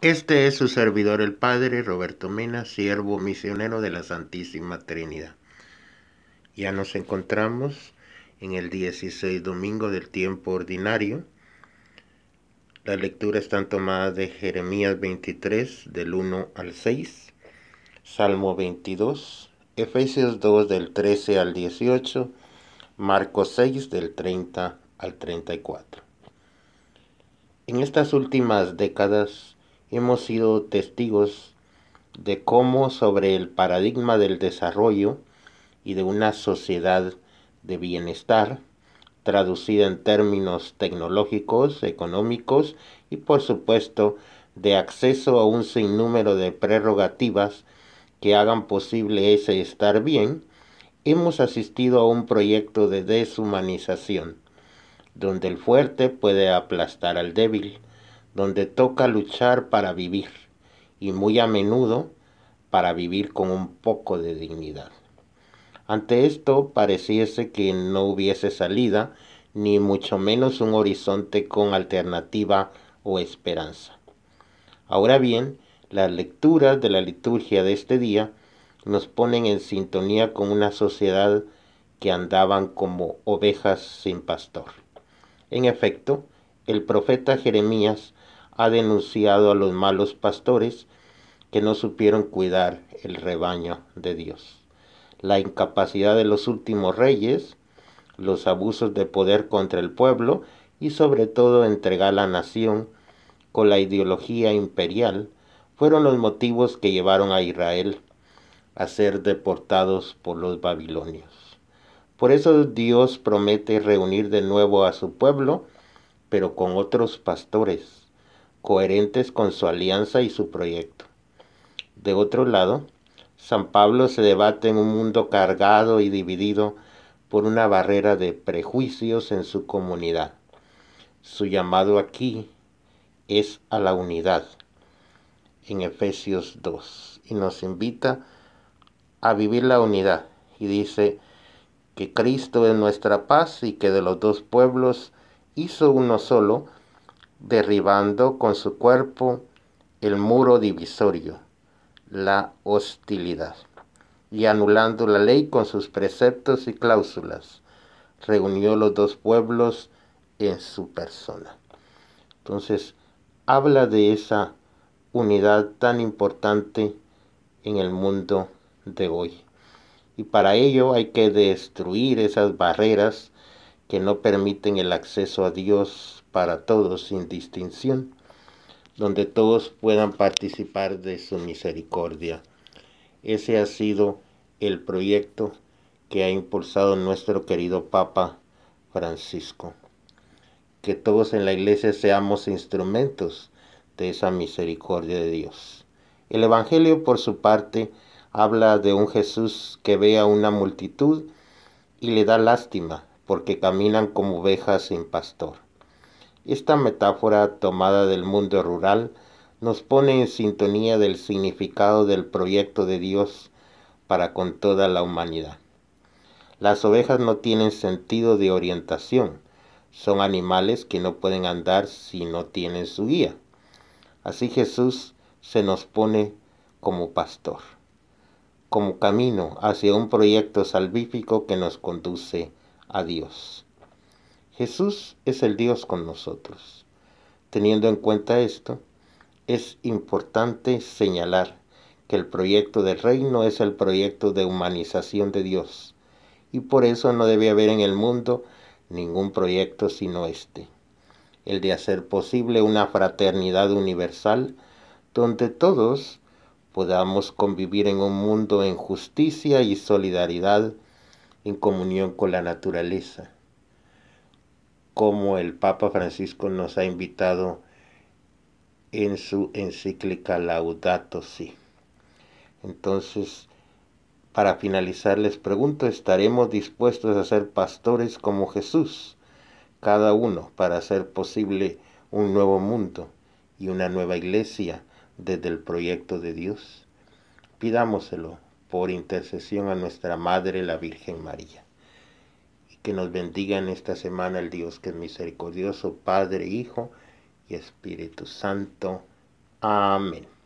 Este es su servidor el Padre Roberto Mena, siervo misionero de la Santísima Trinidad. Ya nos encontramos en el 16 domingo del tiempo ordinario. Las lecturas están tomadas de Jeremías 23, del 1 al 6, Salmo 22, Efesios 2, del 13 al 18, Marcos 6, del 30 al 34. En estas últimas décadas, hemos sido testigos de cómo sobre el paradigma del desarrollo y de una sociedad de bienestar, traducida en términos tecnológicos, económicos y por supuesto de acceso a un sinnúmero de prerrogativas que hagan posible ese estar bien, hemos asistido a un proyecto de deshumanización, donde el fuerte puede aplastar al débil, donde toca luchar para vivir y muy a menudo para vivir con un poco de dignidad. Ante esto pareciese que no hubiese salida, ni mucho menos un horizonte con alternativa o esperanza. Ahora bien, las lecturas de la liturgia de este día nos ponen en sintonía con una sociedad que andaban como ovejas sin pastor. En efecto, el profeta Jeremías ha denunciado a los malos pastores que no supieron cuidar el rebaño de Dios. La incapacidad de los últimos reyes, los abusos de poder contra el pueblo y sobre todo entregar la nación con la ideología imperial fueron los motivos que llevaron a Israel a ser deportados por los babilonios. Por eso Dios promete reunir de nuevo a su pueblo, pero con otros pastores, coherentes con su alianza y su proyecto. De otro lado, San Pablo se debate en un mundo cargado y dividido por una barrera de prejuicios en su comunidad. Su llamado aquí es a la unidad en Efesios 2 y nos invita a vivir la unidad y dice que Cristo es nuestra paz y que de los dos pueblos hizo uno solo derribando con su cuerpo el muro divisorio, la hostilidad, y anulando la ley con sus preceptos y cláusulas, reunió los dos pueblos en su persona. Entonces, habla de esa unidad tan importante en el mundo de hoy. Y para ello hay que destruir esas barreras que no permiten el acceso a Dios para todos sin distinción, donde todos puedan participar de su misericordia. Ese ha sido el proyecto que ha impulsado nuestro querido Papa Francisco. Que todos en la iglesia seamos instrumentos de esa misericordia de Dios. El Evangelio, por su parte, habla de un Jesús que ve a una multitud y le da lástima porque caminan como ovejas sin pastor. Esta metáfora tomada del mundo rural nos pone en sintonía del significado del proyecto de Dios para con toda la humanidad. Las ovejas no tienen sentido de orientación, son animales que no pueden andar si no tienen su guía. Así Jesús se nos pone como pastor, como camino hacia un proyecto salvífico que nos conduce a Dios. Jesús es el Dios con nosotros. Teniendo en cuenta esto, es importante señalar que el proyecto del reino es el proyecto de humanización de Dios, y por eso no debe haber en el mundo ningún proyecto sino este, el de hacer posible una fraternidad universal donde todos podamos convivir en un mundo en justicia y solidaridad, en comunión con la naturaleza como el Papa Francisco nos ha invitado en su encíclica Laudato Si. Entonces, para finalizar, les pregunto, ¿estaremos dispuestos a ser pastores como Jesús, cada uno, para hacer posible un nuevo mundo y una nueva iglesia desde el proyecto de Dios? Pidámoselo por intercesión a nuestra Madre la Virgen María que nos bendiga en esta semana el Dios que es misericordioso, Padre, Hijo y Espíritu Santo. Amén.